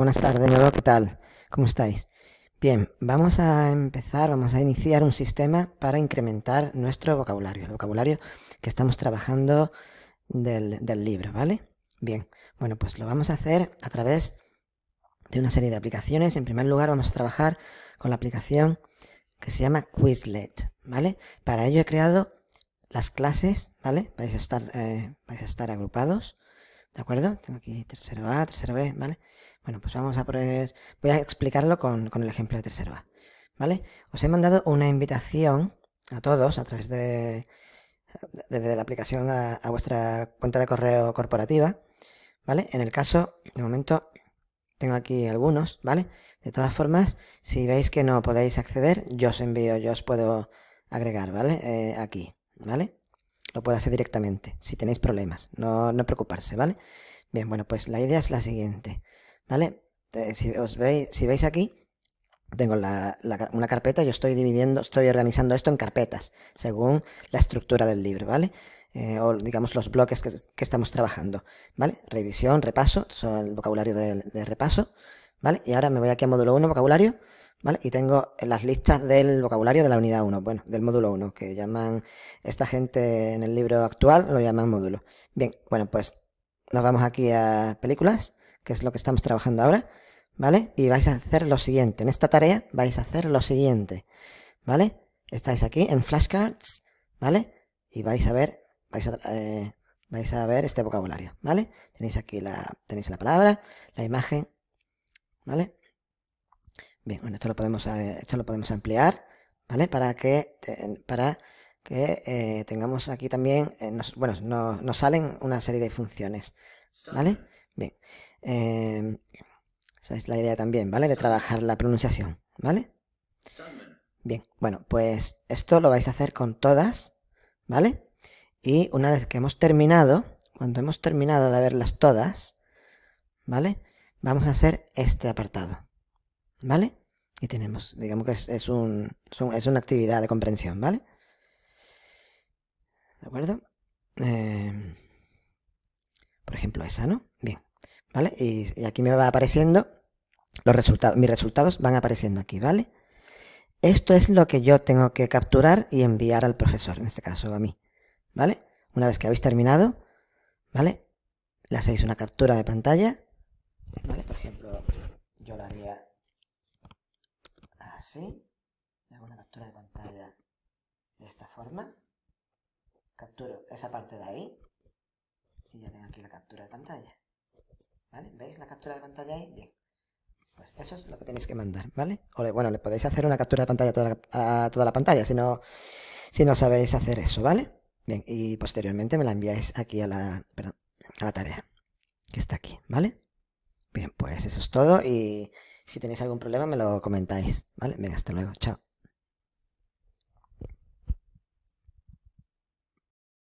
buenas tardes nuevo, ¿qué tal? ¿Cómo estáis? Bien, vamos a empezar, vamos a iniciar un sistema para incrementar nuestro vocabulario, el vocabulario que estamos trabajando del, libro, ¿vale? Bien, bueno, pues lo vamos a hacer a través de una serie de aplicaciones. En primer lugar, vamos a trabajar con la aplicación que se llama Quizlet, ¿vale? Para ello he creado las clases, ¿vale? Vais estar, eh, vais a estar agrupados ¿De acuerdo? Tengo aquí tercero A, tercero B, ¿vale? Bueno, pues vamos a poner, voy a explicarlo con, el ejemplo de tercero A, ¿vale? Os he mandado una invitación a todos a través de, desde la aplicación a, vuestra cuenta de correo corporativa, ¿vale? En el caso, de momento, tengo aquí algunos, ¿vale? De todas formas, si veis que no podéis acceder, yo os envío, yo os puedo agregar, ¿vale? Eh, aquí, ¿vale? Lo puede hacer directamente, si tenéis problemas. No, no preocuparse, ¿vale? Bien, bueno, pues la idea es la siguiente, ¿vale? Eh, si, os veis, si veis aquí, tengo una carpeta, yo estoy dividiendo, estoy organizando esto en carpetas, según la estructura del libro, ¿vale? Eh, o digamos los bloques que, estamos trabajando, ¿vale? Revisión, repaso, son el vocabulario de, de repaso, ¿vale? Y ahora me voy aquí a módulo 1, vocabulario, y tengo las listas del vocabulario de la unidad 1, bueno, del módulo 1, que llaman esta gente en el libro actual, lo llaman módulo. Bien, bueno, pues nos vamos aquí a películas, que es lo que estamos trabajando ahora, ¿vale? Y vais a hacer lo siguiente, en esta tarea vais a hacer lo siguiente, ¿vale? Estáis aquí en flashcards, ¿vale? Y vais a ver, vais a, eh, vais a ver este vocabulario, ¿vale? Tenéis aquí la, tenéis la palabra, la imagen, ¿vale? Bien, bueno, esto lo podemos, eh, esto podemos ampliar, ¿vale? Para que, para que eh, tengamos aquí también, eh, bueno, nos, salen una serie de funciones, ¿vale? Bien. Em, esa es la idea también, ¿vale? De trabajar la pronunciación, ¿vale? Bien, bueno, pues esto lo vais a hacer con todas, ¿vale? Y una vez que hemos terminado, cuando hemos terminado de verlas todas, ¿vale? Vamos a hacer este apartado, ¿vale? Y tenemos, digamos que es, una actividad de comprensión, ¿vale? ¿De acuerdo? Em, por ejemplo, esa, ¿no? Bien, ¿vale? Y, aquí me va apareciendo los resultados, mis resultados van apareciendo aquí, ¿vale? Esto es lo que yo tengo que capturar y enviar al profesor, en este caso a mí, ¿vale? Una vez que habéis terminado, ¿vale? Le hacéis una captura de pantalla, ¿vale? Por ejemplo, yo la haría así, hago una captura de pantalla de esta forma, capturo esa parte de ahí y ya tengo aquí la captura de pantalla. ¿Vale? ¿Veis la captura de pantalla ahí? Bien. Pues eso es lo que tenéis que mandar, ¿vale? O bueno, le podéis hacer una captura de pantalla a toda la, toda la pantalla si no, si no sabéis hacer eso, ¿vale? Bien, y posteriormente me la enviáis aquí a la, perdón, a la tarea que está aquí, ¿vale? Bien, pues eso es todo y... Si tenéis algún problema me lo comentáis, ¿vale? Venga, hasta luego, chao.